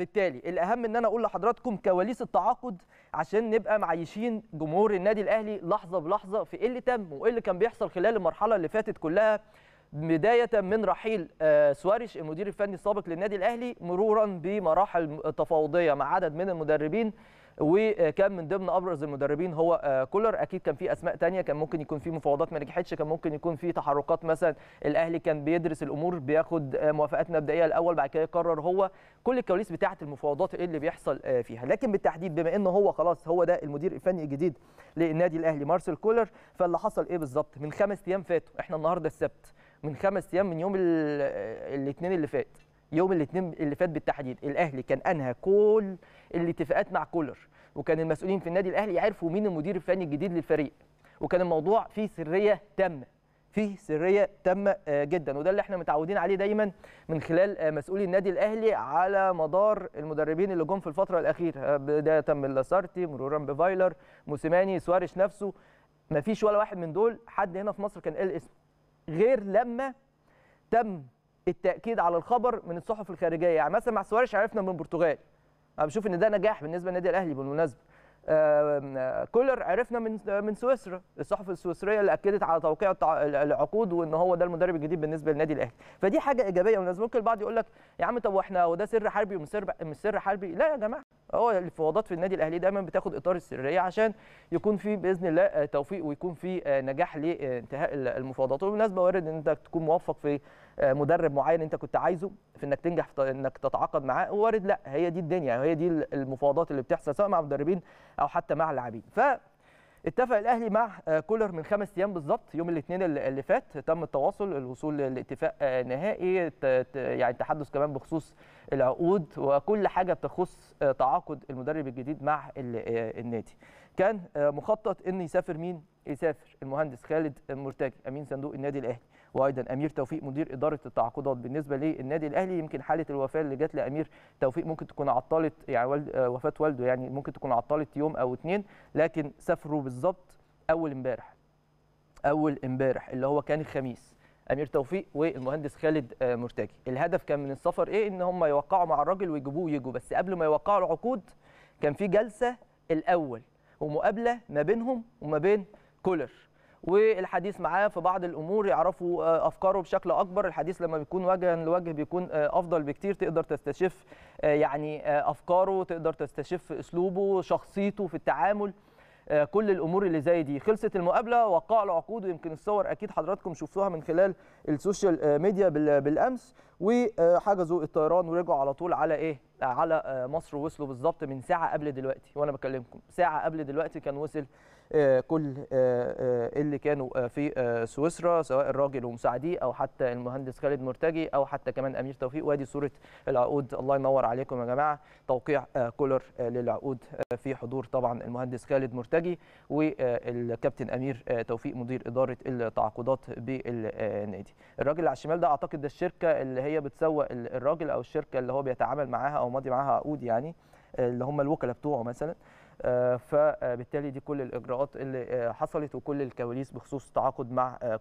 بالتالي الاهم ان انا اقول لحضراتكم كواليس التعاقد عشان نبقى معيشين جمهور النادي الاهلي لحظه بلحظه في ايه اللي تم وايه اللي كان بيحصل خلال المرحله اللي فاتت كلها بدايه من رحيل آه، سواريش المدير الفني السابق للنادي الاهلي مرورا بمراحل تفاوضيه مع عدد من المدربين وكان من ضمن ابرز المدربين هو آه، كولر اكيد كان في اسماء تانية كان ممكن يكون في مفاوضات ما نجحتش كان ممكن يكون في تحركات مثلا الاهلي كان بيدرس الامور بياخد آه، موافقات مبدئيه الاول بعد كده يقرر هو كل الكواليس بتاعه المفاوضات إيه اللي بيحصل فيها لكن بالتحديد بما ان هو خلاص هو ده المدير الفني الجديد للنادي الاهلي مارسيل كولر فاللي حصل ايه بالظبط من خمس ايام فاتوا احنا النهارده السبت من خمس ايام من يوم الاثنين اللي فات يوم الاثنين اللي فات بالتحديد الاهلي كان انهى كل الاتفاقات مع كولر وكان المسؤولين في النادي الاهلي عرفوا مين المدير الفني الجديد للفريق وكان الموضوع فيه سريه تامه فيه سريه تامه آه، جدا وده اللي احنا متعودين عليه دايما من خلال آه، مسؤولي النادي الاهلي على مدار المدربين اللي جم في الفتره الاخيره بدايه من لاسارتي مرورا بفايلر موسيماني سواريش نفسه مفيش ولا واحد من دول حد هنا في مصر كان قال اسمه غير لما تم التاكيد على الخبر من الصحف الخارجيه يعني مثلا مع سواريش عرفنا من البرتغال انا بشوف ان ده نجاح بالنسبه للنادي الاهلي بالمناسبه آه، كولر عرفنا من آه، من سويسرا الصحف السويسريه اللي اكدت على توقيع العقود وان هو ده المدرب الجديد بالنسبه للنادي الاهلي فدي حاجه ايجابيه ولازم ممكن البعض يقول لك يا عم طب واحنا وده سر حربي ومش سر مش سر حربي لا يا جماعه هو الفوضات في النادي الاهلي دايما بتاخد اطار السريه عشان يكون في باذن الله آه، توفيق ويكون في نجاح لانتهاء المفاوضات وبالمناسبه وارد ان انت تكون موفق في آه، مدرب معين انت كنت عايزه في انك تنجح في انك تتعاقد معاه وارد لا هي دي الدنيا هي دي المفاوضات اللي بتحصل سواء مع المدربين او حتى مع اللاعبين ف اتفق الاهلي مع آه، كولر من خمس ايام بالظبط يوم الاثنين اللي فات تم التواصل الوصول لاتفاق آه، نهائي يعني التحدث كمان بخصوص العقود وكل حاجه بتخص تعاقد المدرب الجديد مع النادي كان مخطط ان يسافر مين يسافر المهندس خالد مرتجي امين صندوق النادي الاهلي وايضا امير توفيق مدير اداره التعاقدات بالنسبه للنادي الاهلي يمكن حاله الوفاه اللي جت لامير توفيق ممكن تكون عطلت يعني والد آه، وفاه والده يعني ممكن تكون عطلت يوم او اتنين لكن سافروا بالظبط اول امبارح اول امبارح اللي هو كان الخميس امير توفيق والمهندس خالد آه، مرتجي الهدف كان من السفر ايه ان هم يوقعوا مع الراجل ويجيبوه ويجوا بس قبل ما يوقعوا العقود كان في جلسه الاول ومقابله ما بينهم وما بين كولر والحديث معاه في بعض الامور يعرفوا آه، افكاره بشكل اكبر الحديث لما بيكون وجها لوجه بيكون آه، افضل بكتير تقدر تستشف آه، يعني افكاره تقدر تستشف اسلوبه شخصيته في التعامل كل الامور اللي زي دي خلصت المقابله وقع العقود ويمكن الصور اكيد حضراتكم شفتوها من خلال السوشيال ميديا بالامس وحجزوا الطيران ورجعوا على طول على ايه على آه، مصر وصلوا بالظبط من ساعه قبل دلوقتي وانا بكلمكم ساعه قبل دلوقتي كان وصل آه، كل آه، اللي كانوا في سويسرا سواء الراجل ومساعديه او حتى المهندس خالد مرتجي او حتى كمان امير توفيق وادي صوره العقود الله ينور عليكم يا جماعه توقيع كولر للعقود في حضور طبعا المهندس خالد مرتجي والكابتن امير توفيق مدير اداره التعاقدات بالنادي الراجل اللي على الشمال ده اعتقد ده الشركه اللي هي هي بتسوق الراجل او الشركه اللي هو بيتعامل معاها او ماضي معاها عقود يعني اللي هم الوكلاء بتوعه مثلا آه، فبالتالي دي كل الاجراءات اللي آه، حصلت وكل الكواليس بخصوص التعاقد مع كل آه،